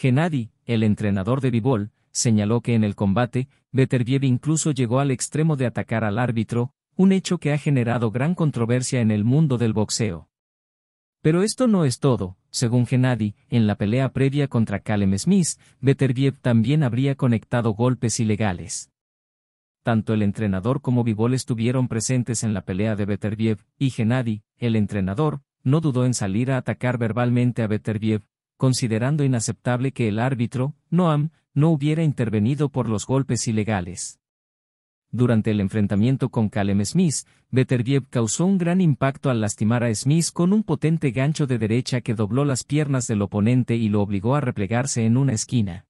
Genadi, el entrenador de Bibol, señaló que en el combate, Beterbiev incluso llegó al extremo de atacar al árbitro, un hecho que ha generado gran controversia en el mundo del boxeo. Pero esto no es todo, según Genadi, en la pelea previa contra Kalem Smith, Beterbiev también habría conectado golpes ilegales. Tanto el entrenador como Bibol estuvieron presentes en la pelea de Beterbiev, y Genadi, el entrenador, no dudó en salir a atacar verbalmente a Beterbiev, considerando inaceptable que el árbitro, Noam, no hubiera intervenido por los golpes ilegales. Durante el enfrentamiento con Kalem Smith, Beterbiev causó un gran impacto al lastimar a Smith con un potente gancho de derecha que dobló las piernas del oponente y lo obligó a replegarse en una esquina.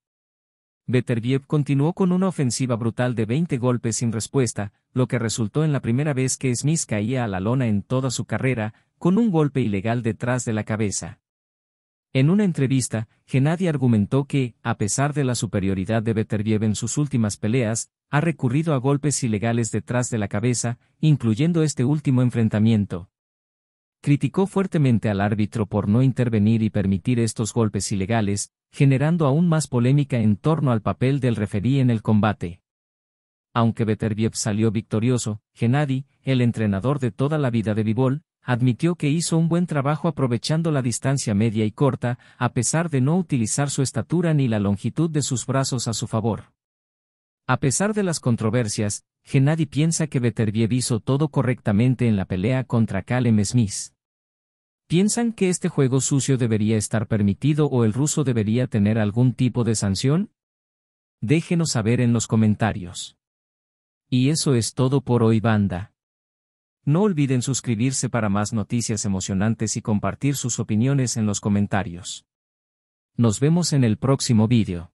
Beterbiev continuó con una ofensiva brutal de 20 golpes sin respuesta, lo que resultó en la primera vez que Smith caía a la lona en toda su carrera, con un golpe ilegal detrás de la cabeza. En una entrevista, Genadi argumentó que, a pesar de la superioridad de Beterbiev en sus últimas peleas, ha recurrido a golpes ilegales detrás de la cabeza, incluyendo este último enfrentamiento. Criticó fuertemente al árbitro por no intervenir y permitir estos golpes ilegales, generando aún más polémica en torno al papel del referí en el combate. Aunque Beterbiev salió victorioso, Genadi, el entrenador de toda la vida de Bivol, admitió que hizo un buen trabajo aprovechando la distancia media y corta, a pesar de no utilizar su estatura ni la longitud de sus brazos a su favor. A pesar de las controversias, Gennady piensa que Beterbiev hizo todo correctamente en la pelea contra Kalem Smith. ¿Piensan que este juego sucio debería estar permitido o el ruso debería tener algún tipo de sanción? Déjenos saber en los comentarios. Y eso es todo por hoy banda. No olviden suscribirse para más noticias emocionantes y compartir sus opiniones en los comentarios. Nos vemos en el próximo vídeo.